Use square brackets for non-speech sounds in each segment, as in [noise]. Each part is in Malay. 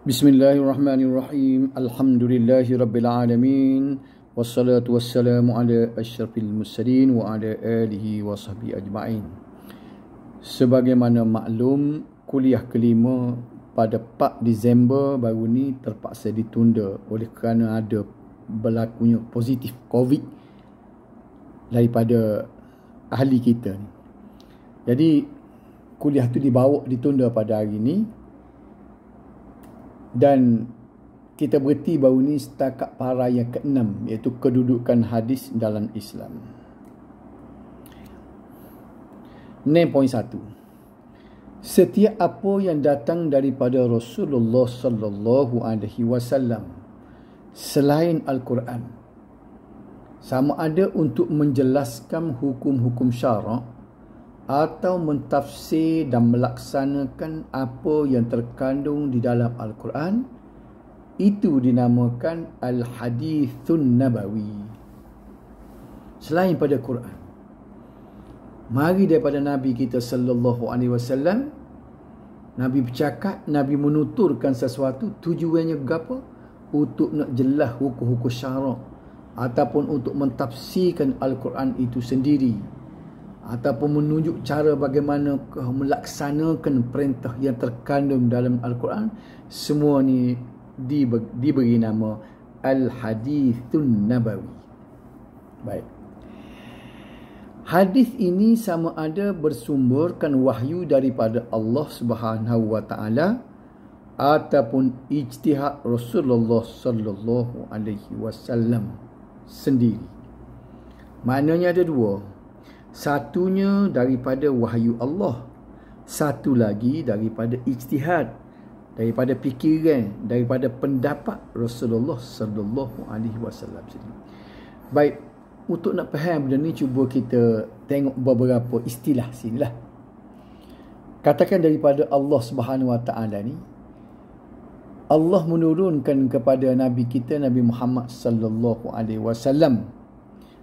Bismillahirrahmanirrahim. الله الرحمن الرحيم الحمد لله رب العالمين والصلاة والسلام على أشرف المرسلين وعلى Sebagaimana maklum, kuliah kelima pada 4 Disember baru ni terpaksa ditunda oleh kerana ada berlakunya positif COVID daripada ahli kita Jadi kuliah tu dibawa ditunda pada hari ini dan kita berhenti baru ni setakat para yang keenam iaitu kedudukan hadis dalam Islam. 9.1 Setiap apa yang datang daripada Rasulullah sallallahu alaihi wasallam selain al-Quran sama ada untuk menjelaskan hukum-hukum syarak atau mentafsir dan melaksanakan apa yang terkandung di dalam Al-Quran itu dinamakan Al-Hadithun Nabawi selain pada Quran mari daripada Nabi kita sallallahu alaihi wasallam Nabi bercakap, Nabi menuturkan sesuatu, tujuannya apa? Untuk nak jelah hukum-hukum syarak ataupun untuk mentafsirkan Al-Quran itu sendiri ataupun menunjuk cara bagaimana melaksanakan perintah yang terkandung dalam Al-Quran semua ni diberi, nama Al-Hadithun Nabawi baik Hadis ini sama ada bersumberkan wahyu daripada Allah Subhanahu wa taala ataupun ijtihad Rasulullah sallallahu alaihi wasallam sendiri. Maknanya ada dua. Satunya daripada wahyu Allah. Satu lagi daripada ijtihad daripada fikiran daripada pendapat Rasulullah sallallahu alaihi wasallam Baik, untuk nak faham benda ni cuba kita tengok beberapa istilah sini lah. Katakan daripada Allah Subhanahu wa taala ni Allah menurunkan kepada nabi kita Nabi Muhammad sallallahu alaihi wasallam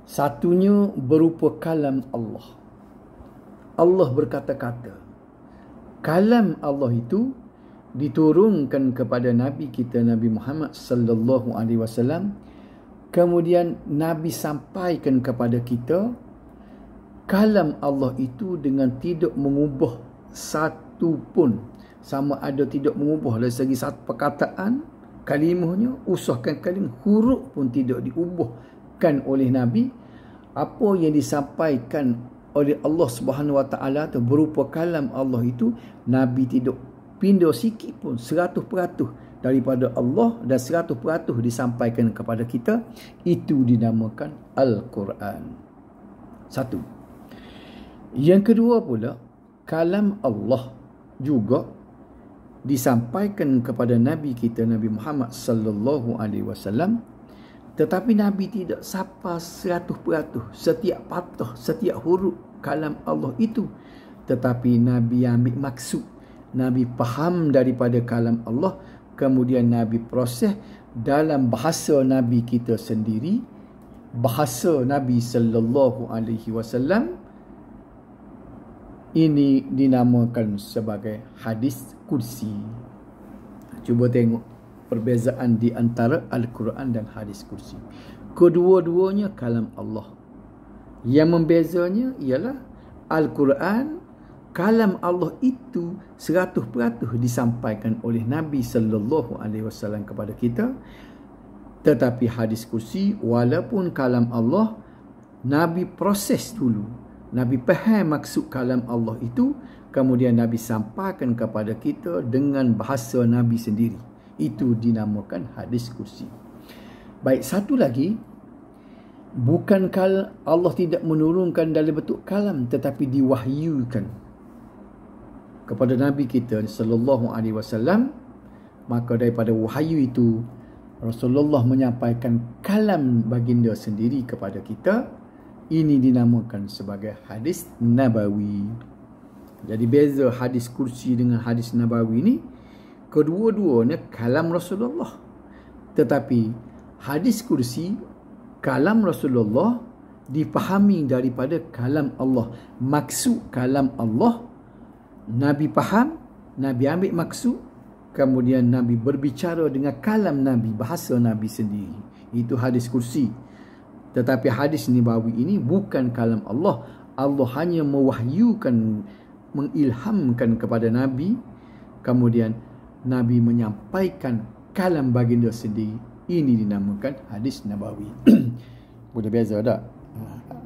Satunya berupa kalam Allah. Allah berkata-kata. Kalam Allah itu diturunkan kepada nabi kita Nabi Muhammad sallallahu alaihi wasallam kemudian nabi sampaikan kepada kita kalam Allah itu dengan tidak mengubah satu pun sama ada tidak mengubah dari segi satu perkataan kalimahnya usahkan kalimah huruf pun tidak diubah disampaikan oleh Nabi apa yang disampaikan oleh Allah Subhanahu Wa Taala tu berupa kalam Allah itu Nabi tidak pindah sikit pun 100% daripada Allah dan 100% disampaikan kepada kita itu dinamakan Al-Quran. Satu. Yang kedua pula kalam Allah juga disampaikan kepada nabi kita Nabi Muhammad sallallahu alaihi wasallam tetapi Nabi tidak sapa seratus peratus setiap patah, setiap huruf kalam Allah itu. Tetapi Nabi ambil maksud. Nabi faham daripada kalam Allah. Kemudian Nabi proses dalam bahasa Nabi kita sendiri. Bahasa Nabi sallallahu alaihi wasallam ini dinamakan sebagai hadis kursi. Cuba tengok perbezaan di antara Al-Quran dan Hadis Kursi. Kedua-duanya kalam Allah. Yang membezanya ialah Al-Quran, kalam Allah itu seratus peratus disampaikan oleh Nabi Sallallahu Alaihi Wasallam kepada kita. Tetapi Hadis Kursi, walaupun kalam Allah, Nabi proses dulu. Nabi faham maksud kalam Allah itu, kemudian Nabi sampaikan kepada kita dengan bahasa Nabi sendiri. Itu dinamakan hadis kursi. Baik, satu lagi. Bukan kal Allah tidak menurunkan dalam bentuk kalam tetapi diwahyukan kepada Nabi kita sallallahu alaihi wasallam maka daripada wahyu itu Rasulullah menyampaikan kalam baginda sendiri kepada kita ini dinamakan sebagai hadis nabawi jadi beza hadis kursi dengan hadis nabawi ini kedua-duanya kalam Rasulullah. Tetapi hadis kursi kalam Rasulullah dipahami daripada kalam Allah. Maksud kalam Allah Nabi faham, Nabi ambil maksud, kemudian Nabi berbicara dengan kalam Nabi, bahasa Nabi sendiri. Itu hadis kursi. Tetapi hadis Nabawi ini bukan kalam Allah. Allah hanya mewahyukan, mengilhamkan kepada Nabi. Kemudian Nabi menyampaikan kalam baginda sendiri ini dinamakan hadis Nabawi [clears throat] boleh biasa ada ha.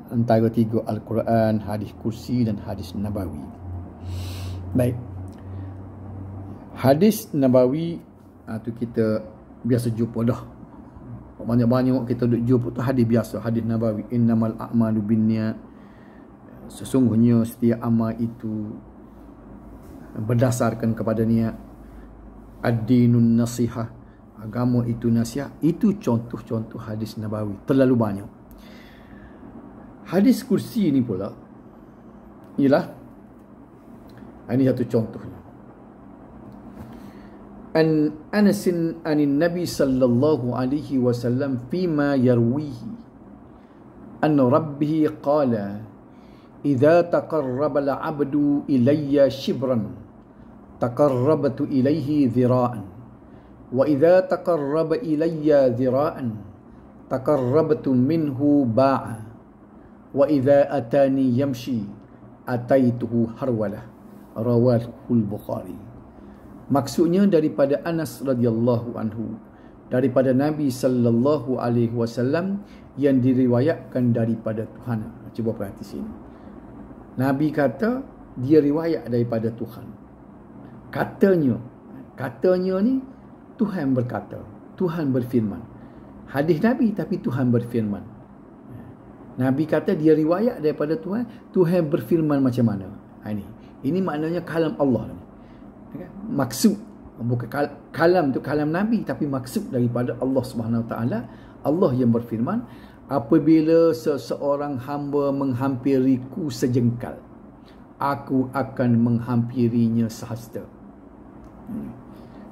antara tiga Al-Quran hadis kursi dan hadis Nabawi baik hadis Nabawi itu ha, kita biasa jumpa dah banyak-banyak kita duduk jumpa tu hadis biasa hadis Nabawi innamal a'malu binniat sesungguhnya setiap amal itu berdasarkan kepada niat ad-dinun nasihah agama itu nasihat itu contoh-contoh hadis nabawi terlalu banyak hadis kursi ini pula ialah ah, ini satu contoh an anas an nabi sallallahu alaihi wasallam fima yarwihi an rabbihi qala اذا تقرب abdu الي shibran تقربت إليه ذراعا وإذا تقرب إلي ذراعا تقربت منه باعا وإذا أتاني يمشي أتيته هرولة رواه البخاري Maksudnya daripada Anas radhiyallahu anhu daripada Nabi sallallahu alaihi wasallam yang diriwayatkan daripada Tuhan. Cuba perhati sini. Nabi kata dia riwayat daripada Tuhan katanya katanya ni Tuhan berkata Tuhan berfirman hadis Nabi tapi Tuhan berfirman Nabi kata dia riwayat daripada Tuhan Tuhan berfirman macam mana ha, ini ini maknanya kalam Allah ni kan? maksud bukan kalam tu kalam Nabi tapi maksud daripada Allah Subhanahu taala Allah yang berfirman apabila seseorang hamba menghampiriku sejengkal aku akan menghampirinya sehasta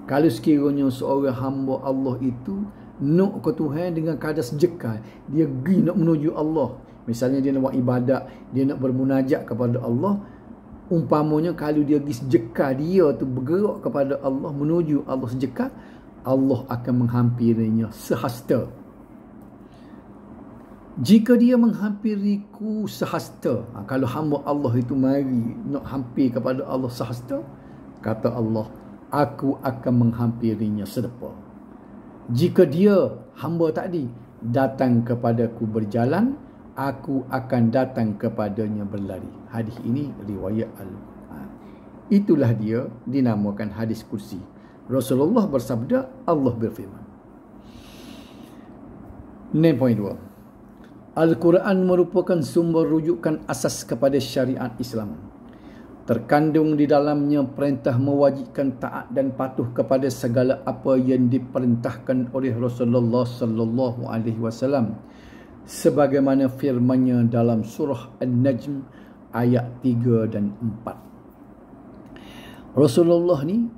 kalau sekiranya seorang hamba Allah itu nak ke Tuhan dengan keadaan sejekal, dia pergi nak menuju Allah. Misalnya dia nak buat ibadat, dia nak bermunajat kepada Allah. Umpamanya kalau dia pergi sejekal, dia tu bergerak kepada Allah, menuju Allah sejekal, Allah akan menghampirinya sehasta. Jika dia menghampiriku sehasta, ha, kalau hamba Allah itu mari nak hampir kepada Allah sehasta, kata Allah, aku akan menghampirinya serupa. Jika dia, hamba tadi, datang kepadaku berjalan, aku akan datang kepadanya berlari. Hadis ini riwayat al Itulah dia dinamakan hadis kursi. Rasulullah bersabda, Allah berfirman. Name point 2. Al-Quran merupakan sumber rujukan asas kepada syariat Islam terkandung di dalamnya perintah mewajibkan taat dan patuh kepada segala apa yang diperintahkan oleh Rasulullah sallallahu alaihi wasallam sebagaimana firman-Nya dalam surah An-Najm ayat 3 dan 4. Rasulullah ni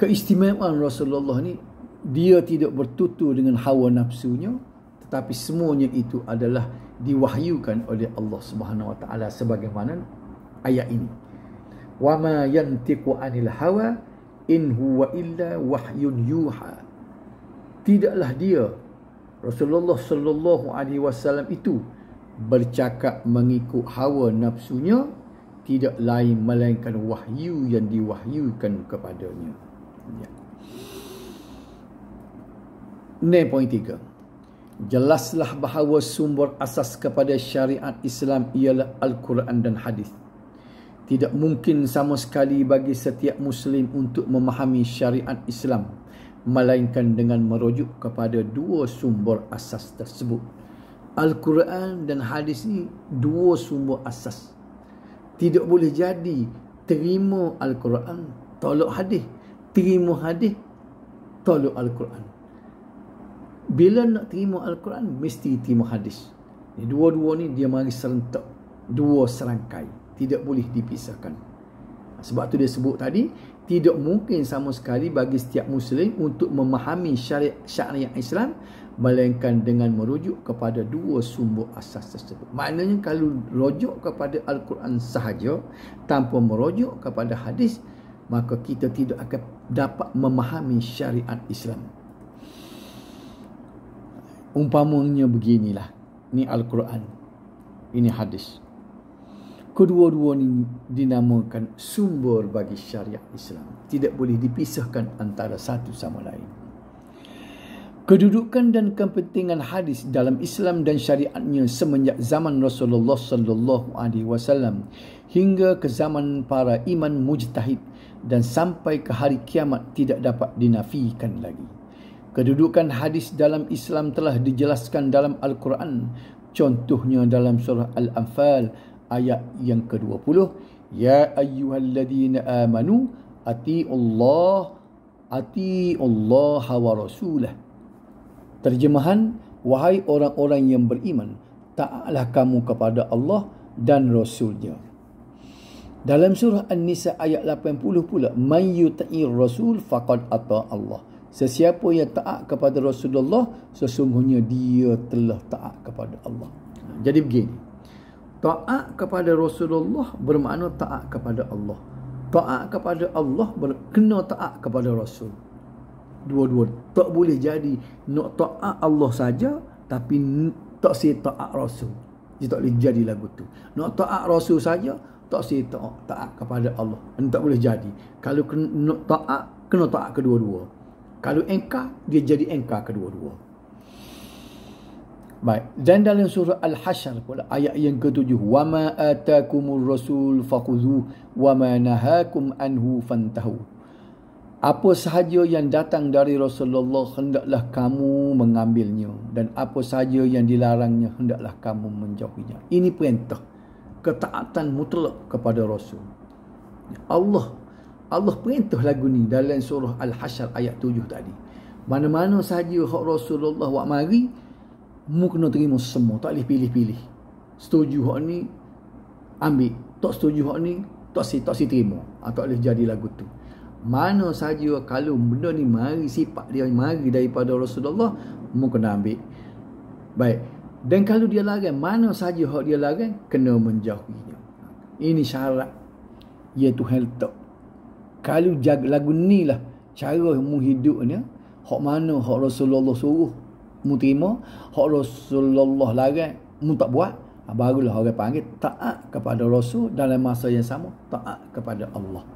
keistimewaan Rasulullah ni dia tidak bertutur dengan hawa nafsunya tetapi semuanya itu adalah diwahyukan oleh Allah Subhanahu wa taala sebagaimana ayat ini. Wa ma yantiqu anil hawa in huwa illa wahyun yuha. Tidaklah dia Rasulullah sallallahu alaihi wasallam itu bercakap mengikut hawa nafsunya tidak lain melainkan wahyu yang diwahyukan kepadanya. Ya. Ne point Jelaslah bahawa sumber asas kepada syariat Islam ialah Al-Quran dan Hadis. Tidak mungkin sama sekali bagi setiap Muslim untuk memahami syariat Islam melainkan dengan merujuk kepada dua sumber asas tersebut. Al-Quran dan Hadis ini dua sumber asas. Tidak boleh jadi terima Al-Quran, tolak Hadis. Terima Hadis, tolak Al-Quran bila nak terima Al-Quran mesti terima hadis dua-dua ni dia mari serentak dua serangkai tidak boleh dipisahkan sebab tu dia sebut tadi tidak mungkin sama sekali bagi setiap muslim untuk memahami syariat syariat Islam melainkan dengan merujuk kepada dua sumber asas tersebut. Maknanya kalau rujuk kepada al-Quran sahaja tanpa merujuk kepada hadis maka kita tidak akan dapat memahami syariat Islam umpamanya beginilah. Ini Al-Quran. Ini hadis. Kedua-dua ini dinamakan sumber bagi syariat Islam. Tidak boleh dipisahkan antara satu sama lain. Kedudukan dan kepentingan hadis dalam Islam dan syariatnya semenjak zaman Rasulullah sallallahu alaihi wasallam hingga ke zaman para iman mujtahid dan sampai ke hari kiamat tidak dapat dinafikan lagi. Kedudukan hadis dalam Islam telah dijelaskan dalam Al-Quran. Contohnya dalam surah Al-Anfal ayat yang ke-20. Ya ayyuhalladzina amanu Ati Allah Ati Allah wa rasulah. Terjemahan, wahai orang-orang yang beriman, taatlah kamu kepada Allah dan Rasulnya. Dalam surah An-Nisa ayat 80 pula, Man rasul faqad ata Allah. Sesiapa yang taat kepada Rasulullah Sesungguhnya dia telah taat kepada Allah Jadi begini Taat kepada Rasulullah bermakna taat kepada Allah Taat kepada Allah berkena taat kepada Rasul Dua-dua Tak boleh jadi nak taat Allah saja Tapi tak si taat Rasul Dia tak boleh jadi lagu tu Nak taat Rasul saja Tak si taat, kepada Allah Ini tak boleh jadi Kalau nak taat Kena taat kedua-dua kalau engkar, dia jadi engkar kedua-dua. Baik. Dan dalam surah Al-Hashr pula, ayat yang ketujuh. وَمَا أَتَاكُمُ الرَّسُولُ فَقُذُوهُ وَمَا نَهَاكُمْ أَنْهُ فَانْتَهُ apa sahaja yang datang dari Rasulullah hendaklah kamu mengambilnya dan apa sahaja yang dilarangnya hendaklah kamu menjauhinya. Ini perintah ketaatan mutlak kepada Rasul. Ya Allah Allah perintah lagu ni dalam surah Al-Hashr ayat 7 tadi. Mana-mana sahaja hak Rasulullah buat mari, mu kena terima semua. Tak boleh pilih-pilih. Setuju hak ni, ambil. Tak setuju hak ni, tak si, tak si terima. Ha, tak boleh jadi lagu tu. Mana sahaja kalau benda ni mari, sifat dia mari daripada Rasulullah, mu kena ambil. Baik. Dan kalau dia larang, mana sahaja hak dia larang, kena menjauhinya. Ini syarat. Ia tu hal tak kalau jaga lagu ni lah cara mu hidup ni hak mana hak Rasulullah suruh mu terima hak Rasulullah larang mu tak buat ha, barulah orang panggil taat kepada Rasul dalam masa yang sama taat kepada Allah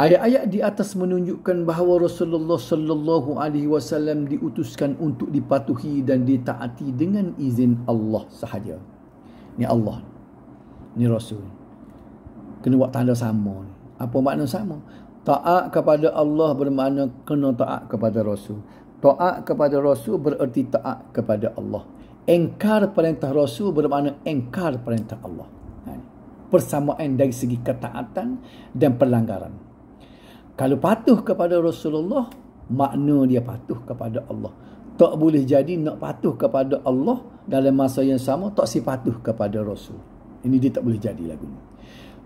Ayat-ayat di atas menunjukkan bahawa Rasulullah sallallahu alaihi wasallam diutuskan untuk dipatuhi dan ditaati dengan izin Allah sahaja. Ni Allah. Ni Rasul kena buat tanda sama Apa makna sama? Taat kepada Allah bermakna kena taat kepada Rasul. Taat kepada Rasul bererti taat kepada Allah. Engkar perintah Rasul bermakna engkar perintah Allah. Ha, Persamaan dari segi ketaatan dan pelanggaran. Kalau patuh kepada Rasulullah, makna dia patuh kepada Allah. Tak boleh jadi nak patuh kepada Allah dalam masa yang sama, tak si patuh kepada Rasul. Ini dia tak boleh jadi lagu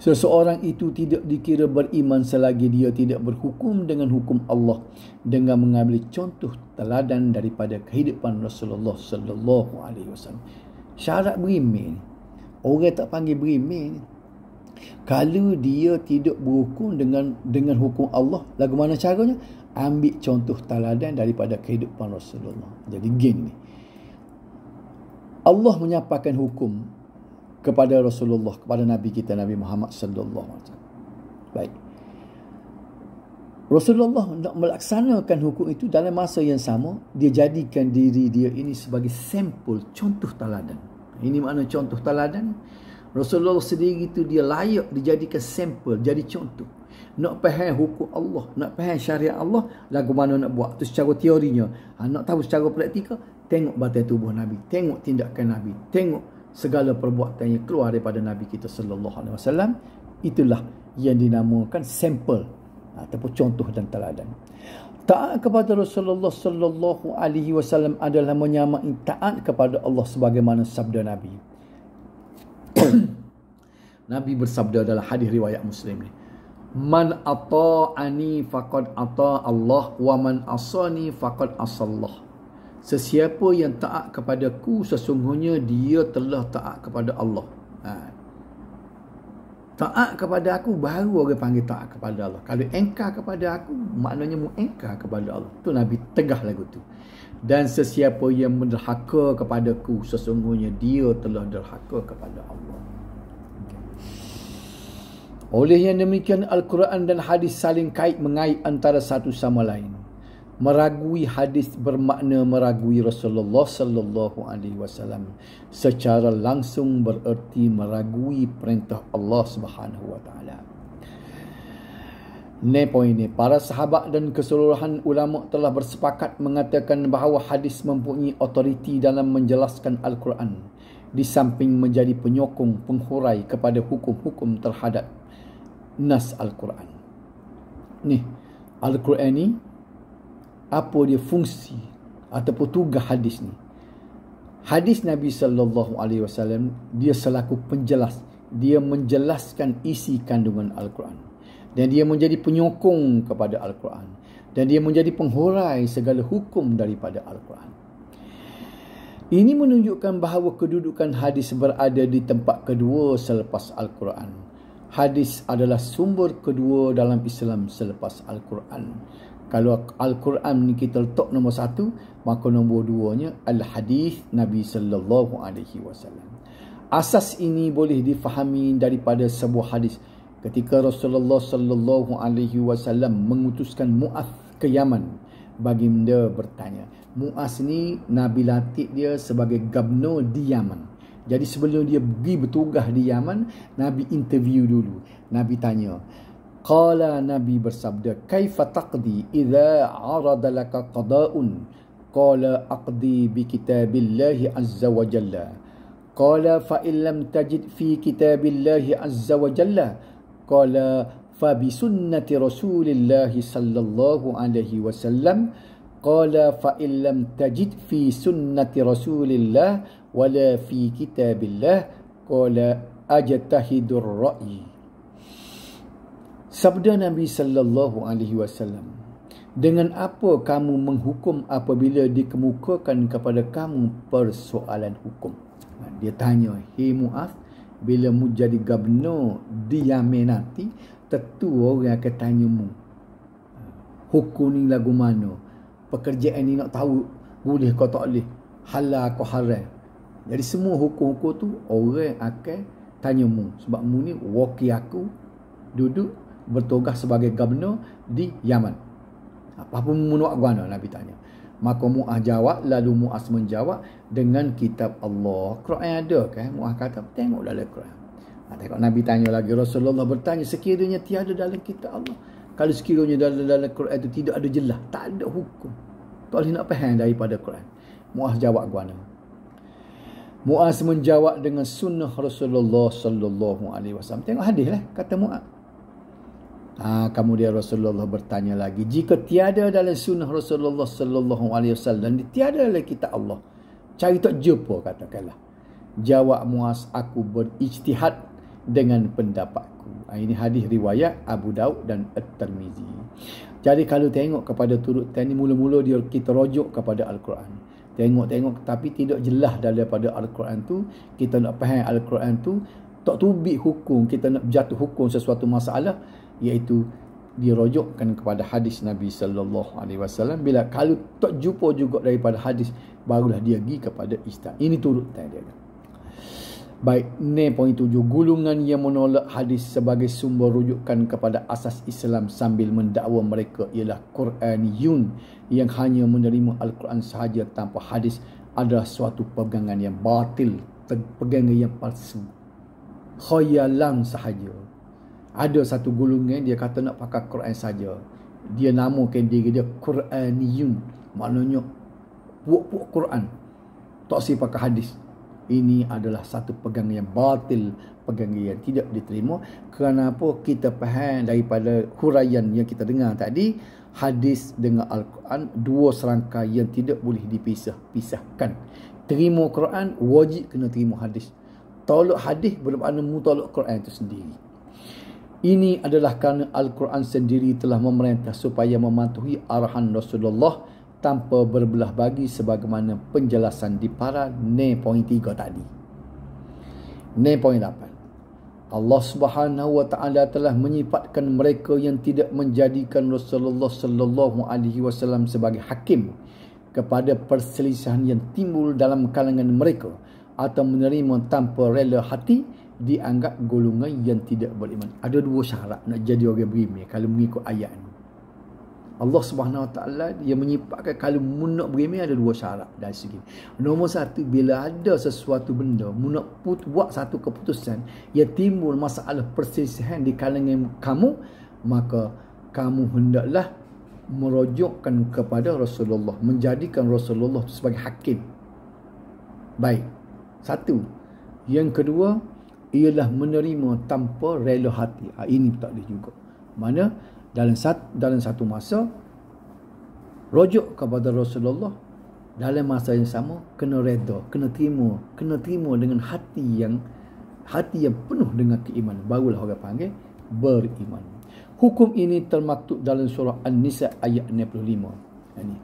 Seseorang itu tidak dikira beriman selagi dia tidak berhukum dengan hukum Allah dengan mengambil contoh teladan daripada kehidupan Rasulullah sallallahu alaihi wasallam. Syarat beriman. Orang tak panggil beriman. Kalau dia tidak berhukum dengan dengan hukum Allah, lagu mana caranya? Ambil contoh teladan daripada kehidupan Rasulullah. Jadi gini. Allah menyampaikan hukum kepada Rasulullah kepada Nabi kita Nabi Muhammad sallallahu alaihi wasallam. Baik. Rasulullah nak melaksanakan hukum itu dalam masa yang sama dia jadikan diri dia ini sebagai sampel contoh teladan. Ini makna contoh teladan. Rasulullah sendiri itu dia layak dijadikan sampel, jadi contoh. Nak faham hukum Allah, nak faham syariat Allah, lagu mana nak buat. Itu secara teorinya. Ha, nak tahu secara praktikal? tengok batal tubuh Nabi, tengok tindakan Nabi, tengok segala perbuatan yang keluar daripada Nabi kita sallallahu alaihi wasallam itulah yang dinamakan sampel ha, ataupun contoh dan teladan. Taat kepada Rasulullah sallallahu alaihi wasallam adalah menyamai taat kepada Allah sebagaimana sabda Nabi. [coughs] Nabi bersabda dalam hadis riwayat Muslim ni. Man ata'ani faqad ata Allah wa man asani faqad asallah. Sesiapa yang taat kepada ku sesungguhnya dia telah taat kepada Allah. Ha. Taat kepada aku baru orang panggil taat kepada Allah. Kalau engkar kepada aku, maknanya mu engkar kepada Allah. Tu Nabi tegah lagu tu. Dan sesiapa yang menderhaka kepada ku sesungguhnya dia telah derhaka kepada Allah. Oleh yang demikian Al-Quran dan hadis saling kait mengait antara satu sama lain meragui hadis bermakna meragui Rasulullah sallallahu alaihi wasallam secara langsung bererti meragui perintah Allah Subhanahu wa taala. Ne poin ini, para sahabat dan keseluruhan ulama telah bersepakat mengatakan bahawa hadis mempunyai otoriti dalam menjelaskan Al-Quran di samping menjadi penyokong penghurai kepada hukum-hukum terhadap nas Al-Quran. Nih Al-Quran ni apa dia fungsi ataupun tugas hadis ni. Hadis Nabi sallallahu alaihi wasallam dia selaku penjelas, dia menjelaskan isi kandungan al-Quran. Dan dia menjadi penyokong kepada al-Quran dan dia menjadi penghurai segala hukum daripada al-Quran. Ini menunjukkan bahawa kedudukan hadis berada di tempat kedua selepas al-Quran. Hadis adalah sumber kedua dalam Islam selepas al-Quran kalau Al-Quran ni kita letak nombor satu, maka nombor dua nya al hadis Nabi Sallallahu Alaihi Wasallam. Asas ini boleh difahami daripada sebuah hadis ketika Rasulullah Sallallahu Alaihi Wasallam mengutuskan Mu'ath ke Yaman bagi dia bertanya. Mu'ath ni Nabi latih dia sebagai gabno di Yaman. Jadi sebelum dia pergi bertugas di Yaman, Nabi interview dulu. Nabi tanya, Qala Nabi bersabda, "Kaifa taqdi idza 'arada laka qada'un?" Qala aqdi bi kitabillah azza wa jalla. Qala fa in lam tajid fi kitabillah azza wa jalla, qala fa sunnati rasulillah sallallahu alaihi wasallam. Qala fa in lam tajid fi sunnati rasulillah wala fi kitabillah, qala ajtahidur ra'yi. Sabda Nabi sallallahu alaihi wasallam, "Dengan apa kamu menghukum apabila dikemukakan kepada kamu persoalan hukum?" Dia tanya, "Hei Muaz, bila mu jadi gabno di Yamen nanti, tentu orang akan tanya mu, hukum ni lagu mana? Pekerjaan ni nak tahu boleh kau tak boleh? Halal kau haram?" Jadi semua hukum-hukum tu orang akan tanya mu sebab mu ni wakil aku duduk bertugas sebagai governor di Yaman. Apa pun munuak guana Nabi tanya. Maka Mu'ah jawab, lalu Mu'ah menjawab dengan kitab Allah. Quran ada ke? Okay? Mu'ah kata, tengok dalam Quran. Ha, tengok Nabi tanya lagi. Rasulullah bertanya, sekiranya tiada dalam kitab Allah. Kalau sekiranya dalam, dalam Quran itu tidak ada jelas, tak ada hukum. Tak boleh nak faham daripada Quran. Mu'ah jawab guana. Mu'az menjawab dengan sunnah Rasulullah sallallahu alaihi wasallam. Tengok hadis lah, kata Mu'az. Ha, kemudian Rasulullah bertanya lagi, jika tiada dalam sunnah Rasulullah sallallahu alaihi wasallam dan tiada dalam kitab Allah, cari tak jumpa katakanlah. Jawab Muas, aku berijtihad dengan pendapatku. Ha, ini hadis riwayat Abu Daud dan At-Tirmizi. Jadi kalau tengok kepada turut tadi mula-mula dia kita rojok kepada Al-Quran. Tengok-tengok tapi tidak jelas daripada Al-Quran tu, kita nak faham Al-Quran tu tak tubik hukum, kita nak jatuh hukum sesuatu masalah, iaitu dirojokkan kepada hadis Nabi sallallahu alaihi wasallam bila kalau tak jumpa juga daripada hadis barulah dia pergi kepada ista. Ini turut tadi dia. Baik, ne poin tujuh gulungan yang menolak hadis sebagai sumber rujukan kepada asas Islam sambil mendakwa mereka ialah Quran Yun yang hanya menerima Al-Quran sahaja tanpa hadis adalah suatu pegangan yang batil, pegangan yang palsu. Khayalan sahaja ada satu gulungan dia kata nak pakai Quran saja. Dia namakan diri dia Quraniyun. Maknanya puak-puak Quran. Tak si pakai hadis. Ini adalah satu pegang yang batil. Pegang yang tidak diterima. Kenapa kita faham daripada huraian yang kita dengar tadi. Hadis dengan Al-Quran. Dua serangka yang tidak boleh dipisah-pisahkan. Terima Quran wajib kena terima hadis. Tolak hadis bermakna mu tolak Quran itu sendiri. Ini adalah kerana Al-Quran sendiri telah memerintah supaya mematuhi arahan Rasulullah tanpa berbelah bagi sebagaimana penjelasan di para ne point 3 tadi. Ne point 8. Allah Subhanahu wa taala telah menyifatkan mereka yang tidak menjadikan Rasulullah sallallahu alaihi wasallam sebagai hakim kepada perselisihan yang timbul dalam kalangan mereka atau menerima tanpa rela hati dianggap golongan yang tidak beriman. Ada dua syarat nak jadi orang beriman kalau mengikut ayat ni. Allah Subhanahu Wa Taala dia menyifatkan kalau munak beriman ada dua syarat dari segi. Nombor satu bila ada sesuatu benda munak put buat satu keputusan ia timbul masalah persisihan di kalangan kamu maka kamu hendaklah merujukkan kepada Rasulullah menjadikan Rasulullah sebagai hakim. Baik. Satu. Yang kedua, ialah menerima tanpa rela hati. Ha, ini tak boleh juga. Mana dalam satu, dalam satu masa rujuk kepada Rasulullah dalam masa yang sama kena redha, kena terima, kena terima dengan hati yang hati yang penuh dengan keimanan barulah orang panggil beriman. Hukum ini termaktub dalam surah An-Nisa ayat 65. Ini.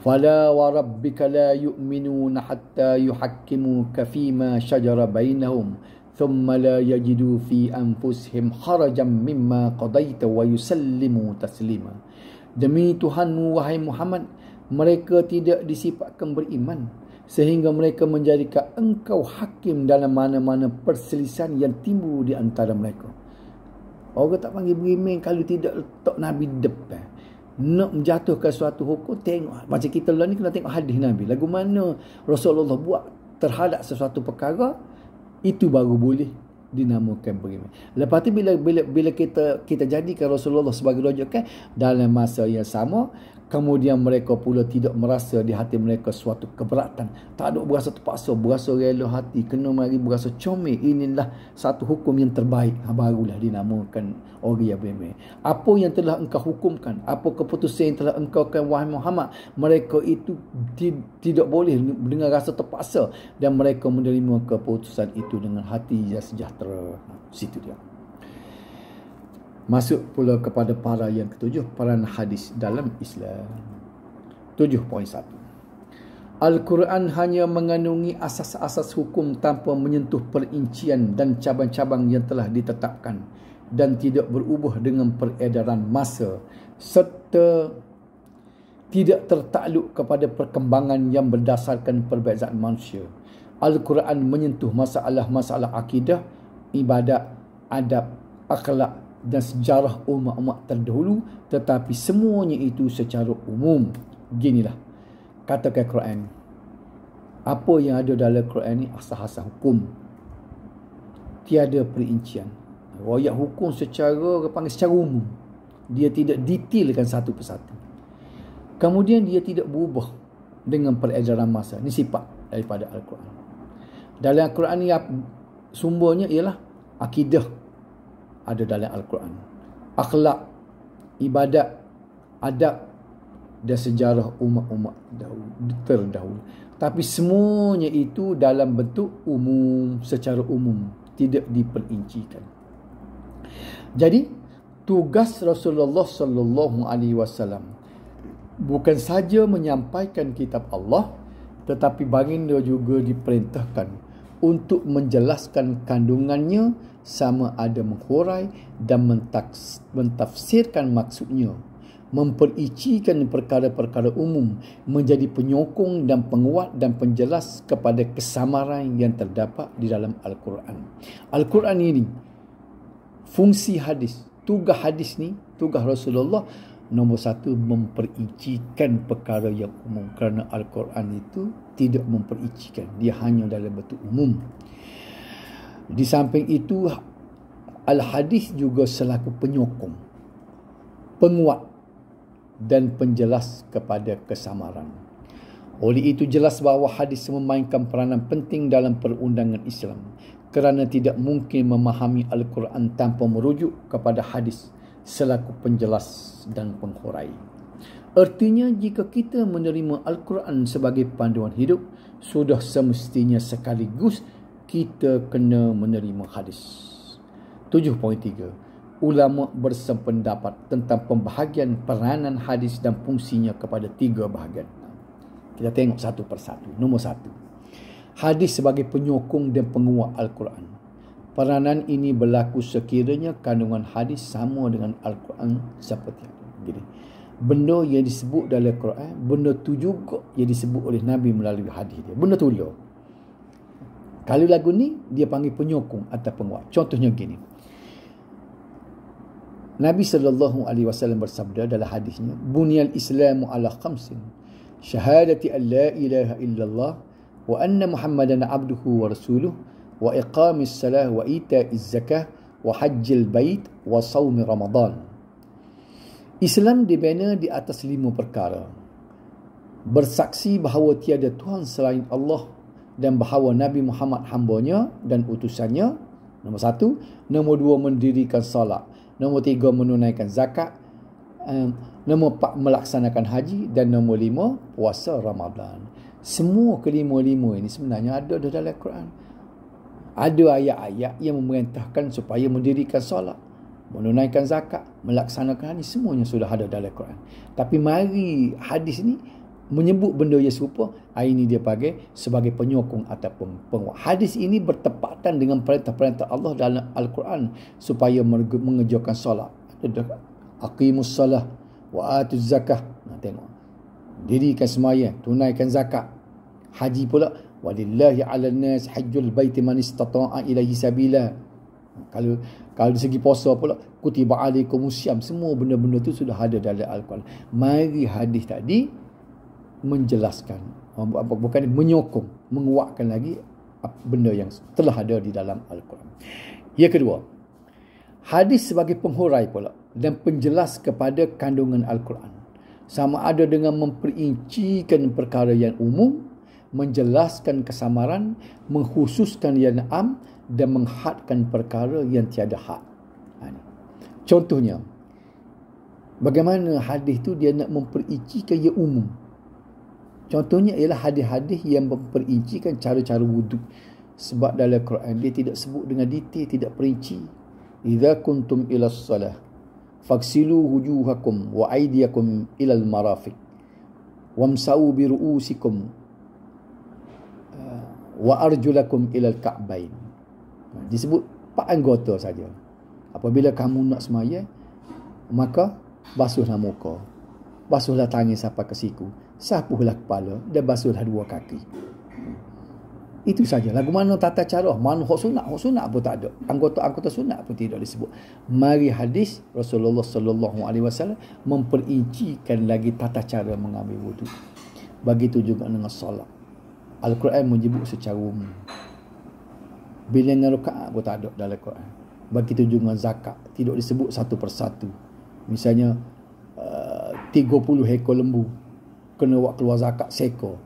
Fala wa rabbika la yu'minuna hatta yuhakkimuka fima shajara bainahum. ثم لا يجدوا في أنفسهم حرجا مما قضيت ويسلموا تسليما Demi Tuhanmu wahai Muhammad Mereka tidak disifatkan beriman Sehingga mereka menjadikan engkau hakim dalam mana-mana perselisihan yang timbul di antara mereka Orang tak panggil beriman kalau tidak letak Nabi depan nak menjatuhkan suatu hukum tengok macam kita lah ni kena tengok hadis Nabi lagu mana Rasulullah buat terhadap sesuatu perkara itu baru boleh dinamakan beriman. Lepas tu bila bila bila kita kita jadikan Rasulullah sebagai rujukan eh, dalam masa yang sama Kemudian mereka pula tidak merasa di hati mereka suatu keberatan. Tak ada berasa terpaksa, berasa rela hati. Kena mari berasa comel. Inilah satu hukum yang terbaik. Ha, barulah dinamakan Ori Abeme. Apa yang telah engkau hukumkan? Apa keputusan yang telah engkau kan wahai Muhammad? Mereka itu tidak boleh dengan rasa terpaksa. Dan mereka menerima keputusan itu dengan hati yang sejahtera. Ha, situ dia. Masuk pula kepada para yang ketujuh para hadis dalam Islam 7.1 Al-Quran hanya mengandungi asas-asas hukum tanpa menyentuh perincian dan cabang-cabang yang telah ditetapkan dan tidak berubah dengan peredaran masa serta tidak tertakluk kepada perkembangan yang berdasarkan perbezaan manusia. Al-Quran menyentuh masalah-masalah akidah, ibadat, adab, akhlak dan sejarah umat-umat terdahulu tetapi semuanya itu secara umum. Beginilah kata Al-Quran. Apa yang ada dalam quran ni asas-asas hukum. Tiada perincian. Royak hukum secara panggil secara umum. Dia tidak detailkan satu persatu. Kemudian dia tidak berubah dengan peredaran masa. Ini sifat daripada Al-Quran. Dalam Al-Quran ni sumbernya ialah akidah ada dalam Al-Quran. Akhlak, ibadat, adab dan sejarah umat-umat dahulu, terdahulu. Tapi semuanya itu dalam bentuk umum, secara umum. Tidak diperincikan. Jadi, tugas Rasulullah sallallahu alaihi wasallam bukan saja menyampaikan kitab Allah tetapi baginda juga diperintahkan untuk menjelaskan kandungannya sama ada menghorai dan mentafsirkan maksudnya memperincikan perkara-perkara umum menjadi penyokong dan penguat dan penjelas kepada kesamaran yang terdapat di dalam al-Quran. Al-Quran ini fungsi hadis, tugas hadis ni, tugas Rasulullah nombor satu memperincikan perkara yang umum kerana al-Quran itu tidak memperincikan, dia hanya dalam bentuk umum. Di samping itu al-hadis juga selaku penyokong, penguat dan penjelas kepada kesamaran. Oleh itu jelas bahawa hadis memainkan peranan penting dalam perundangan Islam kerana tidak mungkin memahami al-Quran tanpa merujuk kepada hadis selaku penjelas dan penghurai. Artinya jika kita menerima al-Quran sebagai panduan hidup sudah semestinya sekaligus kita kena menerima hadis. 7.3 Ulama bersempendapat tentang pembahagian peranan hadis dan fungsinya kepada tiga bahagian. Kita tengok satu persatu. Nombor satu. Hadis sebagai penyokong dan penguat Al-Quran. Peranan ini berlaku sekiranya kandungan hadis sama dengan Al-Quran seperti itu. Jadi, benda yang disebut dalam Al-Quran, benda tu juga yang disebut oleh Nabi melalui hadis dia. Benda tu dia. Kalau lagu ni dia panggil penyokong atau penguat. Contohnya gini. Nabi sallallahu alaihi wasallam bersabda dalam hadisnya, "Bunyal Islamu ala khamsin. Syahadati an la ilaha illallah wa anna Muhammadan abduhu wa rasuluh wa iqamis salah wa ita'iz zakah wa hajjil bait wa saum Ramadan." Islam dibina di atas lima perkara. Bersaksi bahawa tiada Tuhan selain Allah dan bahawa Nabi Muhammad hambanya dan utusannya. Nombor satu. Nombor dua, mendirikan salat. Nombor tiga, menunaikan zakat. Um, nombor empat, melaksanakan haji. Dan nombor lima, puasa Ramadan. Semua kelima-lima ini sebenarnya ada di dalam Quran. Ada ayat-ayat yang memerintahkan supaya mendirikan salat, menunaikan zakat, melaksanakan haji semuanya sudah ada dalam Quran. Tapi mari hadis ni menyebut benda yang serupa ini dia panggil sebagai penyokong ataupun penguat hadis ini bertepatan dengan perintah-perintah Allah dalam Al-Quran supaya mengejarkan solat aqimus salah wa atuz zakah nah, tengok dirikan semaya tunaikan zakat haji pula walillahi ala nas hajjul baiti man istata'a ilaihi sabila kalau kalau segi puasa pula kutiba alaikum siam semua benda-benda tu sudah ada dalam al-Quran mari hadis tadi menjelaskan oh, bukan menyokong menguatkan lagi benda yang telah ada di dalam al-Quran. Yang kedua, hadis sebagai penghurai pula dan penjelas kepada kandungan al-Quran. Sama ada dengan memperincikan perkara yang umum, menjelaskan kesamaran, menghususkan yang am dan menghadkan perkara yang tiada hak. Ha, Contohnya, bagaimana hadis tu dia nak memperincikan yang umum? Contohnya ialah hadis-hadis yang memperincikan cara-cara wuduk. Sebab dalam Quran dia tidak sebut dengan detail, tidak perinci. Idza kuntum ila salah faksilu wujuhakum wa aydiyakum ila al-marafiq wamsau bi ru'usikum uh, wa arjulakum ila al-ka'bain. Ha, disebut empat anggota saja. Apabila kamu nak semaya, maka basuhlah muka. Basuhlah tangan sampai ke siku sapuhlah kepala dan basuhlah dua kaki. Itu saja. Lagu mana tata cara? Mana hak sunat? Hak sunat pun tak ada. Anggota-anggota sunat pun tidak disebut. Mari hadis Rasulullah sallallahu alaihi wasallam memperincikan lagi tata cara mengambil wudu. Begitu juga dengan solat. Al-Quran menyebut secara umum. Bila rakaat pun tak ada dalam Quran. Begitu juga dengan zakat, tidak disebut satu persatu. Misalnya uh, 30 ekor lembu kena buat keluar zakat seekor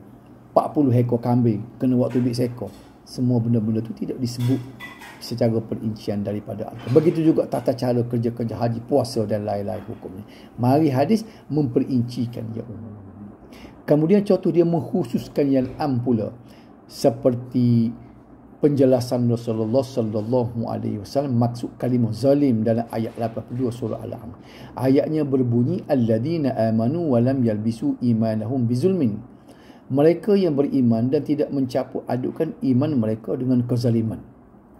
40 ekor kambing kena buat tubik seko, semua benda-benda tu tidak disebut secara perincian daripada Allah. Begitu juga tata cara kerja-kerja haji puasa dan lain-lain hukumnya. Mari hadis memperincikan ya umum. Kemudian contoh dia menghususkan yang am pula seperti penjelasan Rasulullah sallallahu alaihi wasallam maksud kalimah zalim dalam ayat 82 surah Al-Am. Ayatnya berbunyi alladzina amanu wa lam yalbisu imanahum bizulmin. Mereka yang beriman dan tidak mencampur adukkan iman mereka dengan kezaliman.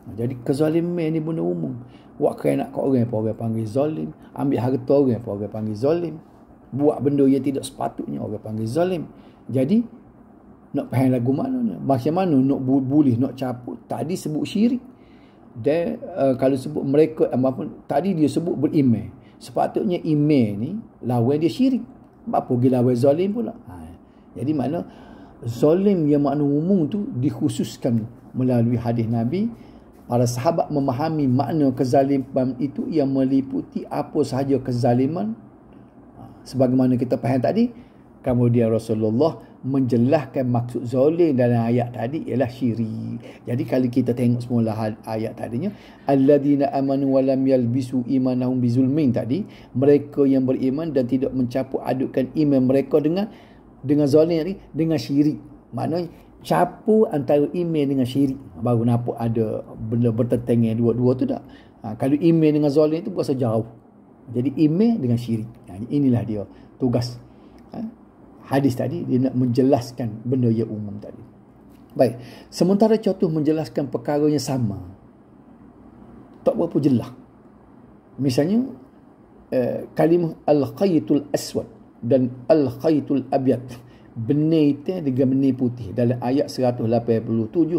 Ha, jadi kezaliman ini benda umum. Buat kerenak kau orang pun orang panggil zalim. Ambil harta orang pun orang panggil zalim. Buat benda yang tidak sepatutnya orang panggil zalim. Jadi nak pahang lagu mana macam mana nak bu- boleh nak caput tadi sebut syirik dan uh, eh, kalau sebut mereka eh, apa tadi dia sebut berimeh sepatutnya imeh ni lawan dia syirik apa pergi lawan zalim pula ha. jadi makna zalim yang makna umum tu dikhususkan melalui hadis nabi para sahabat memahami makna kezaliman itu yang meliputi apa sahaja kezaliman ha. sebagaimana kita faham tadi kemudian Rasulullah menjelaskan maksud zalim dalam ayat tadi ialah syirik. Jadi kalau kita tengok semula ha- ayat tadinya alladzina amanu wa lam yalbisu imanahum bizulmin tadi, mereka yang beriman dan tidak mencampur adukkan iman mereka dengan dengan zalim ni dengan syirik. Maknanya capu antara iman dengan syirik baru nampak ada benda bertentangan dua-dua tu tak. Ha, kalau iman dengan zalim itu berasa jauh. Jadi iman dengan syirik. Ha, inilah dia tugas. Ha? hadis tadi dia nak menjelaskan benda yang umum tadi baik sementara contoh menjelaskan perkara yang sama tak berapa jelas misalnya eh, kalimah al-qaytul aswad dan al-qaytul abyad benih itu dengan benih putih dalam ayat 187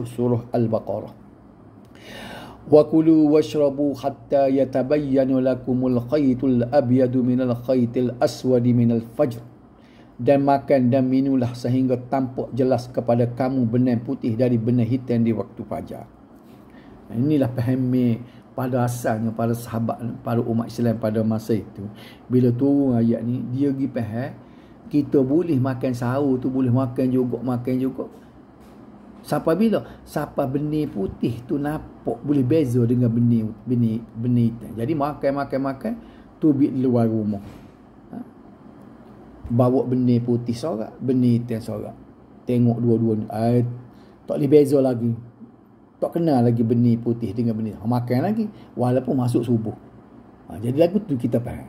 surah al-baqarah Wa وَكُلُوا وَاشْرَبُوا حَتَّى يَتَبَيَّنُ لَكُمُ الْخَيْتُ الْأَبْيَدُ مِنَ الْخَيْتِ الْأَسْوَدِ مِنَ fajr dan makan dan minulah sehingga tampak jelas kepada kamu benang putih dari benang hitam di waktu fajar. Inilah pahami pada asalnya pada sahabat pada umat Islam pada masa itu. Bila turun ayat ni dia pergi faham kita boleh makan sahur tu boleh makan juga makan juga. Sapa bila? Sapa benih putih tu nampak boleh beza dengan benih benih benih hitam. Jadi makan makan makan tu bit luar rumah bawa benih putih sorak, benih hitam sorak. Tengok dua-dua ni. Ay, tak boleh beza lagi. Tak kenal lagi benih putih dengan benih. Makan lagi. Walaupun masuk subuh. Ha, jadi lagu tu kita faham.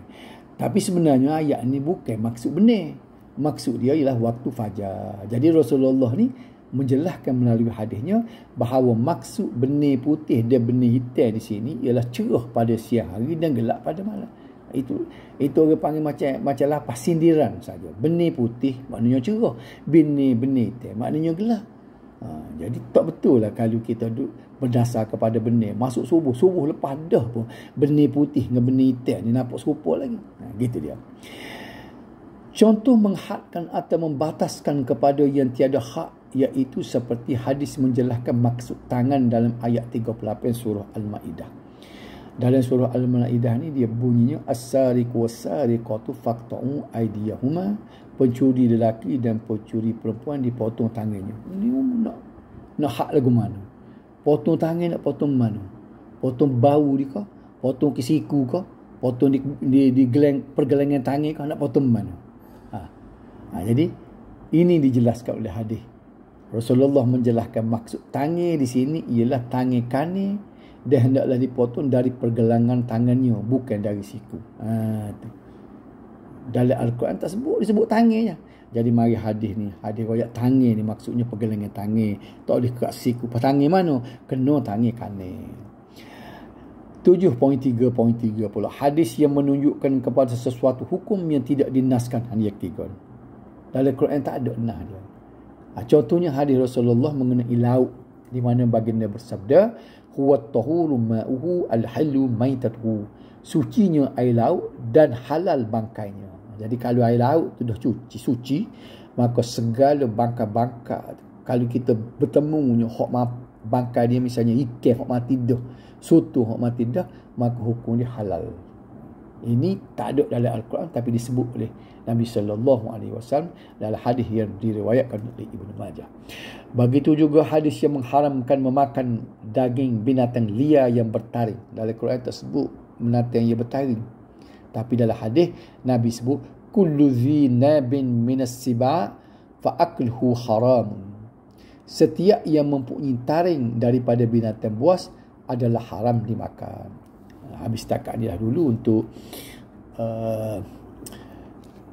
Tapi sebenarnya ayat ni bukan maksud benih. Maksud dia ialah waktu fajar. Jadi Rasulullah ni menjelaskan melalui hadisnya bahawa maksud benih putih dan benih hitam di sini ialah cerah pada siang hari dan gelap pada malam itu itu orang panggil macam macam lapas sindiran saja benih putih maknanya cerah benih benih teh maknanya gelap ha, jadi tak betul lah kalau kita duduk berdasar kepada benih masuk subuh subuh lepas dah pun benih putih dengan benih teh ni nampak serupa lagi ha, gitu dia contoh menghadkan atau membataskan kepada yang tiada hak iaitu seperti hadis menjelaskan maksud tangan dalam ayat 38 surah al-maidah dalam surah Al-Ma'idah ni dia bunyinya as-sariqu was-sariqatu faqta'u aydiyahuma pencuri lelaki dan pencuri perempuan dipotong tangannya. Ni nak nak hak lagu mana? Potong tangan nak potong mana? Potong bau dia ke? Potong kesiku ke? Potong di di, di geleng, pergelangan tangan ke nak potong mana? Ha. ha. jadi ini dijelaskan oleh hadis. Rasulullah menjelaskan maksud tangan di sini ialah tangan kanan dia hendaklah dipotong dari pergelangan tangannya bukan dari siku. Ha tu. Dalam al-Quran tak sebut disebut tangannya. Jadi mari hadis ni, hadis royak tangan ni maksudnya pergelangan tangan. Tak boleh kat siku pas tangan mana? Kena tangan kanan. tiga pula. Hadis yang menunjukkan kepada sesuatu hukum yang tidak dinaskan. Ini yang ketiga. Dalam Quran tak ada nah dia. Ha, contohnya hadis Rasulullah mengenai lauk. Di mana baginda bersabda huwa tahuru ma'uhu al-halu maitatuhu. Sucinya air laut dan halal bangkainya. Jadi kalau air laut tu cuci, suci, maka segala bangka-bangka kalau kita bertemu hok ma bangka dia misalnya ikan hok mati dah, soto hok mati dah, maka hukum dia halal. Ini tak ada dalam al-Quran tapi disebut oleh Nabi sallallahu alaihi wasallam dalam hadis yang diriwayatkan oleh Ibnu Majah. Begitu juga hadis yang mengharamkan memakan daging binatang liar yang bertaring. Dalam Quran tersebut binatang yang bertaring. Tapi dalam hadis Nabi sebut kullu nabin minas siba fa akluhu haram. Setiap yang mempunyai taring daripada binatang buas adalah haram dimakan. Habis takkan dia dulu untuk uh,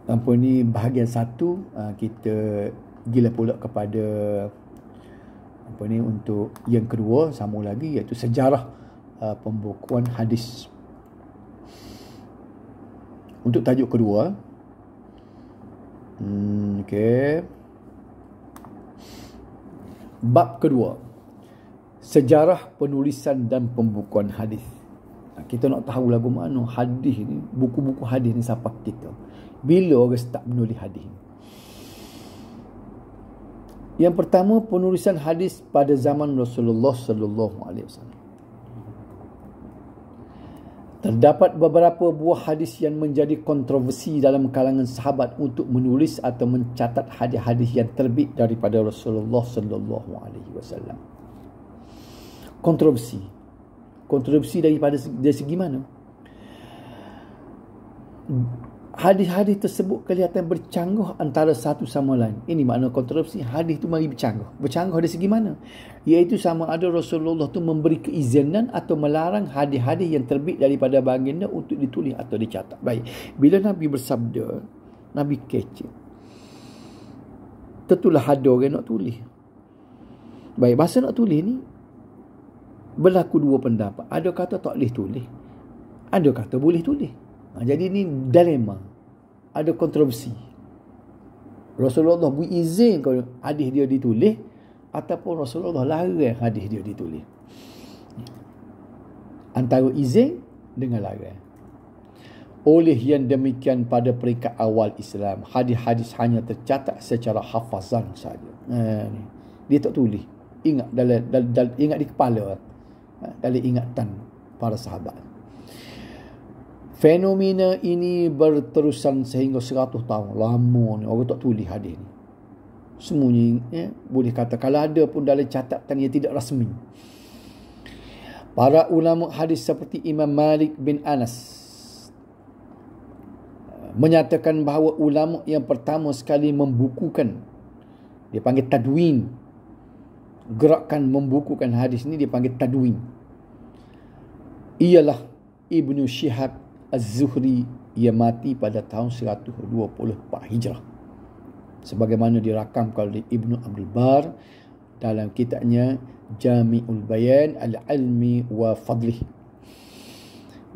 Ampun ni bahagian satu ah, kita gila pula kepada apa ni untuk yang kedua sama lagi iaitu sejarah ah, pembukuan hadis. Untuk tajuk kedua hmm, okay. Bab kedua Sejarah penulisan dan pembukuan hadis kita nak tahu lagu mana hadis ni buku-buku hadis ni siapa kita bila orang start menulis hadis ni yang pertama penulisan hadis pada zaman Rasulullah sallallahu alaihi wasallam Terdapat beberapa buah hadis yang menjadi kontroversi dalam kalangan sahabat untuk menulis atau mencatat hadis-hadis yang terbit daripada Rasulullah sallallahu alaihi wasallam. Kontroversi kontroversi daripada dari segi mana hadis-hadis tersebut kelihatan bercanggah antara satu sama lain ini makna kontroversi hadis itu mari bercanggah bercanggah dari segi mana iaitu sama ada Rasulullah tu memberi keizinan atau melarang hadis-hadis yang terbit daripada baginda untuk ditulis atau dicatat baik bila Nabi bersabda Nabi kecil tentulah ada orang nak tulis baik bahasa nak tulis ni berlaku dua pendapat. Ada kata tak boleh tulis. Ada kata boleh tulis. Ha, jadi ni dilema. Ada kontroversi. Rasulullah beri izin kalau hadis dia ditulis ataupun Rasulullah larang hadis dia ditulis. Antara izin dengan larang. Oleh yang demikian pada peringkat awal Islam, hadis-hadis hanya tercatat secara hafazan saja. Eh, dia tak tulis. Ingat dalam, dalam, dalam ingat di kepala. Ha, kali ingatan para sahabat. Fenomena ini berterusan sehingga 100 tahun. Lama ni orang tak tulis hadis ni. Semuanya ya, boleh kata kalau ada pun dalam catatan yang tidak rasmi. Para ulama hadis seperti Imam Malik bin Anas eh, menyatakan bahawa ulama yang pertama sekali membukukan dia panggil tadwin gerakan membukukan hadis ini dipanggil tadwin. Ialah Ibnu Syihab Az-Zuhri ia mati pada tahun 124 Hijrah. Sebagaimana dirakamkan oleh Ibnu Abdul Bar dalam kitabnya Jami'ul Bayan Al-Ilmi wa Fadlih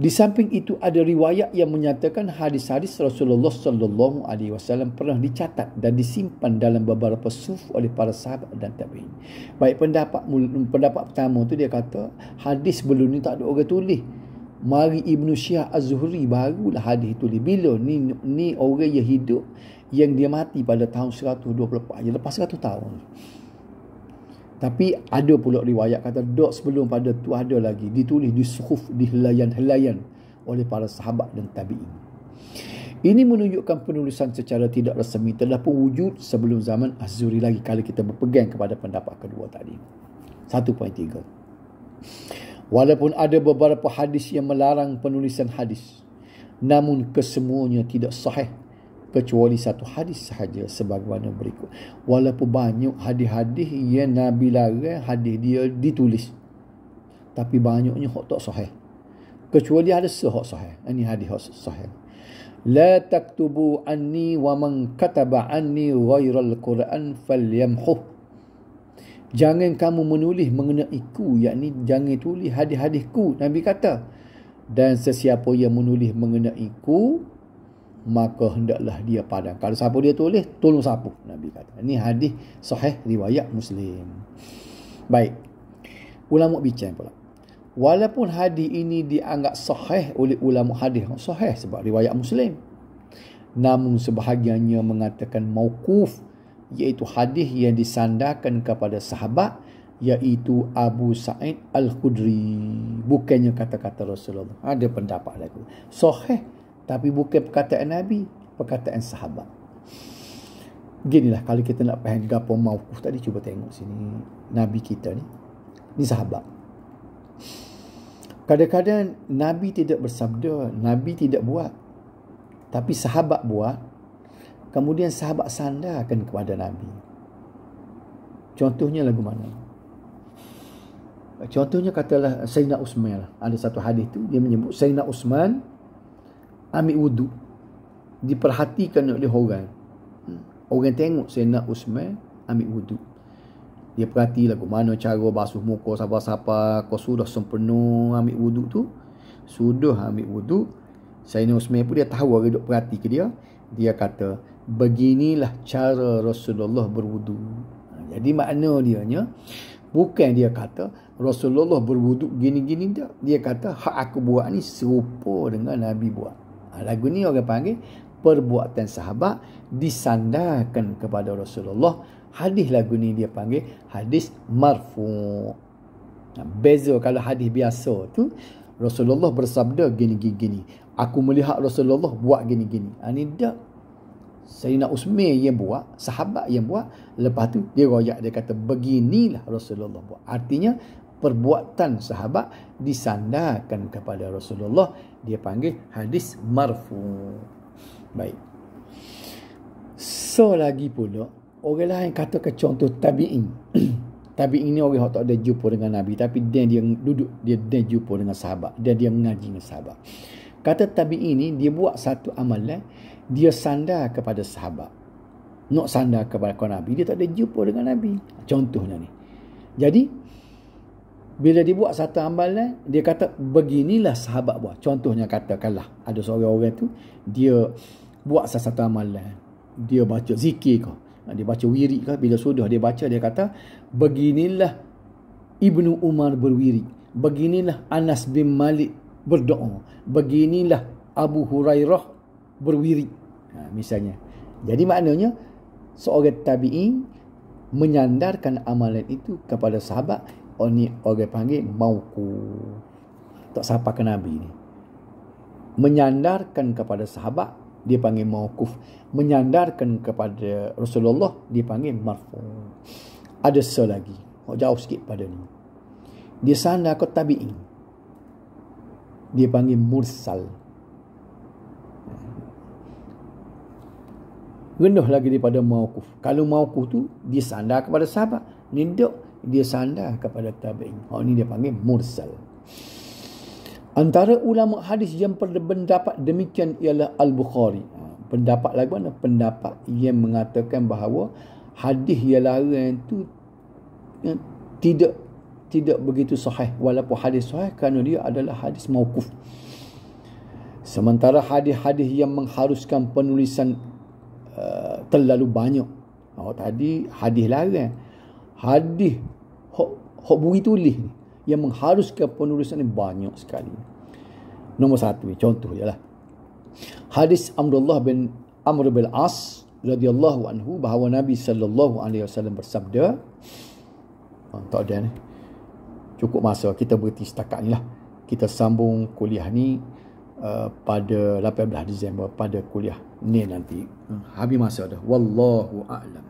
di samping itu ada riwayat yang menyatakan hadis-hadis Rasulullah sallallahu alaihi wasallam pernah dicatat dan disimpan dalam beberapa suf oleh para sahabat dan tabi'in. Baik pendapat pendapat pertama tu dia kata hadis belum ni tak ada orang tulis. Mari Ibnu Syah Az-Zuhri barulah hadis itu tulis. Bila ni ni orang yang hidup yang dia mati pada tahun 124 lepas 100 tahun. Tapi ada pula riwayat kata dok sebelum pada tu ada lagi ditulis di suhuf di helayan-helayan oleh para sahabat dan tabi'in. Ini menunjukkan penulisan secara tidak resmi telah pun wujud sebelum zaman Azuri lagi kalau kita berpegang kepada pendapat kedua tadi. 1.3 Walaupun ada beberapa hadis yang melarang penulisan hadis namun kesemuanya tidak sahih kecuali satu hadis sahaja sebagaimana berikut walaupun banyak hadis-hadis yang Nabi larang hadis dia ditulis tapi banyaknya hak tak sahih kecuali ada sahak sahih ini hadis sahih la taktubu anni wa man kataba anni ghairal quran falyamhu jangan kamu menulis mengenai mengenaiku yakni jangan tulis hadis-hadisku nabi kata dan sesiapa yang menulis mengenai mengenaiku maka hendaklah dia padam. Kalau sapu dia tulis, tolong sapu. Nabi kata. Ini hadis sahih riwayat Muslim. Baik. Ulama bincang pula. Walaupun hadis ini dianggap sahih oleh ulama hadis yang sahih sebab riwayat Muslim. Namun sebahagiannya mengatakan mauquf iaitu hadis yang disandarkan kepada sahabat iaitu Abu Sa'id Al-Khudri bukannya kata-kata Rasulullah ada pendapat lagi sahih tapi bukan perkataan Nabi, perkataan sahabat. Beginilah kalau kita nak paham gapo mauquf tadi cuba tengok sini Nabi kita ni. Ni sahabat. Kadang-kadang Nabi tidak bersabda, Nabi tidak buat. Tapi sahabat buat, kemudian sahabat sandarkan kepada Nabi. Contohnya lagu mana? Contohnya katalah Sayyidina Usman. Ada satu hadis tu dia menyebut Sayyidina Usman ambil wudu diperhatikan oleh orang hmm. orang tengok saya nak Usman ambil wudu dia perhati lah mana cara basuh muka siapa-siapa kau sudah sempurna ambil wudu tu sudah ambil wudu Sayyidina Usman pun dia tahu orang duduk perhati ke dia dia kata beginilah cara Rasulullah berwudu ha, jadi makna dia nya bukan dia kata Rasulullah berwudu gini-gini tak dia kata hak aku buat ni serupa dengan Nabi buat Ha, lagu ni orang panggil perbuatan sahabat disandarkan kepada Rasulullah. Hadis lagu ni dia panggil hadis marfu. Nah, ha, beza kalau hadis biasa tu Rasulullah bersabda gini gini Aku melihat Rasulullah buat gini gini. Ha, Ini dah Sayyidina Usmi yang buat, sahabat yang buat. Lepas tu dia royak dia kata beginilah Rasulullah buat. Artinya perbuatan sahabat disandarkan kepada Rasulullah dia panggil hadis marfu baik so lagi pula orang lain ke contoh tabi'in [clears throat] Tabiin ini orang yang tak ada jumpa dengan Nabi. Tapi dia, dia duduk, dia, dia jumpa dengan sahabat. Dia, dia mengaji dengan sahabat. Kata tabiin ini, dia buat satu amalan. Dia sandar kepada sahabat. Nak sandar kepada Nabi. Dia tak ada jumpa dengan Nabi. Contohnya ni. Jadi, bila dibuat satu amalan dia kata beginilah sahabat buat contohnya katakanlah ada seorang orang tu dia buat satu amalan dia baca zikir ke ha, dia baca wirid ke bila sudah dia baca dia kata beginilah Ibnu Umar berwirid beginilah Anas bin Malik berdoa beginilah Abu Hurairah berwirid ha, misalnya jadi maknanya seorang tabi'in menyandarkan amalan itu kepada sahabat ni orang panggil mauku. Tak siapa ke Nabi ni. Menyandarkan kepada sahabat, dia panggil mauquf. Menyandarkan kepada Rasulullah, dia panggil marfu. Ada se lagi. Oh, jauh sikit pada ni. Dia sana ke tabi'in. Dia panggil mursal. Rendah lagi daripada mauquf. Kalau mauquf tu, dia sandar kepada sahabat. Ni dok dia sandar kepada tabi'in. Hak ni dia panggil mursal. Antara ulama hadis yang berpendapat demikian ialah Al-Bukhari. Ha, pendapat lagu mana? Pendapat yang mengatakan bahawa hadis yang larang itu ya, tidak tidak begitu sahih walaupun hadis sahih kerana dia adalah hadis mauquf. Sementara hadis-hadis yang mengharuskan penulisan uh, terlalu banyak. Oh tadi hadis larang. Eh? hadis hok hok buri tulis ni yang mengharuskan penulisan ni banyak sekali. Nombor satu ni contoh jelah. Hadis Abdullah bin Amr bin As radhiyallahu anhu bahawa Nabi sallallahu alaihi wasallam bersabda oh, tak ada ni. Cukup masa kita berhenti setakat ni lah. Kita sambung kuliah ni Uh, pada 18 Disember pada kuliah ni nanti hmm. habis masa dah wallahu a'lam